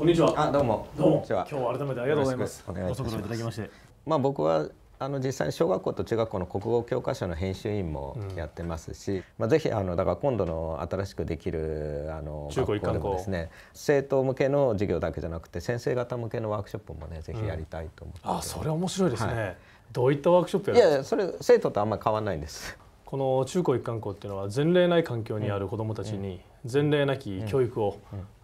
こんにちは。あ、どうも。どうも。今日は改めてありがとうございます。お願いご足労いただきまして。まあ僕はあの実際に小学校と中学校の国語教科書の編集員もやってますし、うん、まあ、ぜひあのだから今度の新しくできるあの中高一貫校ですね生徒向けの授業だけじゃなくて先生方向けのワークショップもねぜひやりたいと思って、うん、あそれ面白いですね、はい、どういったワークショップやるんですかいやそれ生徒とあんまり変わらないんですこの中高一貫校っていうのは前例ない環境にある子どもたちに前例なき教育を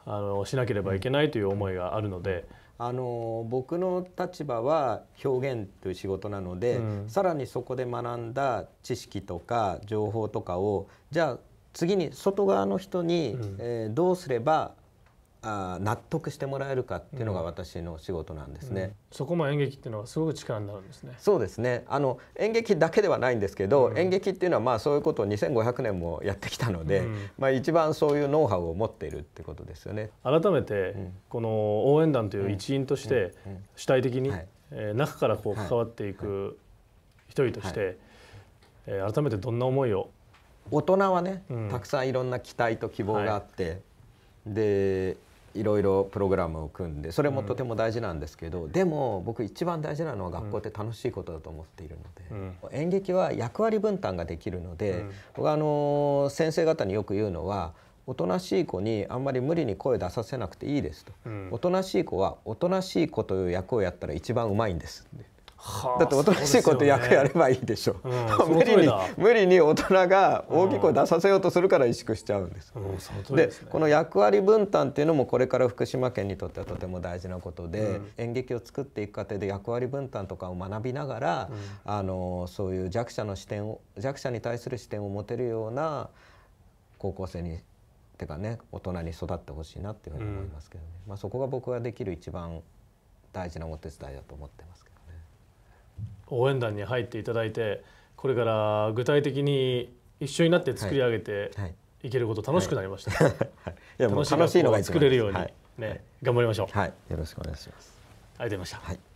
あのしなければいけないという思いがあるので。あの僕の立場は表現という仕事なので、うん、さらにそこで学んだ知識とか情報とかをじゃあ次に外側の人に、うん、えー、どうすればあ納得してもらえるかっていうのが私の仕事なんですね、うんうん、そこも演劇っていうのはすごく力になるんですねそうですねあの演劇だけではないんですけど、うん、演劇っていうのはまあそういうことを2500年もやってきたので、まあ一番そういうノウハウを持っているってことですよね改めてこの応援団という一員として主体的に、はえ中からこう関わっていく一人として、はえ改めてどんな思いを大人はね、たくさんいろんな期待と希望があって、でいろいろプログラムを組んでそれもとても大事なんですけど、うん、でも僕一番大事なのは学校って楽しいことだと思っているので、うん、演劇は役割分担ができるので、うん、僕あの先生方によく言うのはおとなしい子にあんまり無理に声出させなくていいですと、おとなしい子はおとなしい子という役をやったら一番うまいんですって。だっておとなしいこと役やればいいでしょう、うん、無理に無理に大人が大きい声出させようとするから萎縮しちゃうんです。うん、で、ね、この役割分担っていうのもこれから福島県にとってはとても大事なことで、うん、演劇を作っていく過程で役割分担とかを学びながら、あのそういう弱者の視点を弱者に対する視点を持てるような高校生にてかね大人に育ってほしいなっていうふうに思いますけどね、まあ、そこが僕ができる一番大事なお手伝いだと思ってますけど。応援団に入っていただいてこれから具体的に一緒になって作り上げて、はい、いけること楽しくなりました、ね、はい、いや楽しいのが作れるようにね、ね頑張りましょう、はい、よろしくお願いしますありがとうございました、はい